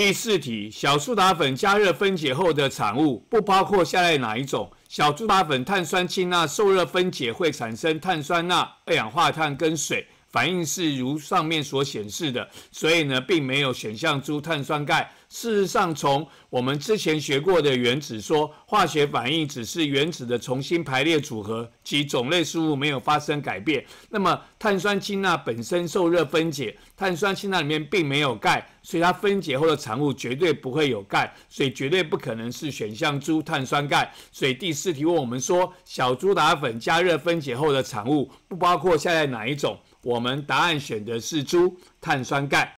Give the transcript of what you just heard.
第四题，小苏打粉加热分解后的产物不包括下列哪一种？小苏打粉碳酸氢钠受热分解会产生碳酸钠、二氧化碳跟水。反应是如上面所显示的，所以呢，并没有选项珠碳酸钙。事实上，从我们之前学过的原子说，化学反应只是原子的重新排列组合，及种类事物没有发生改变。那么，碳酸氢钠本身受热分解，碳酸氢钠里面并没有钙，所以它分解后的产物绝对不会有钙，所以绝对不可能是选项猪碳酸钙。所以第四题问我们说，小苏打粉加热分解后的产物不包括下列哪一种？我们答案选的是猪碳酸钙。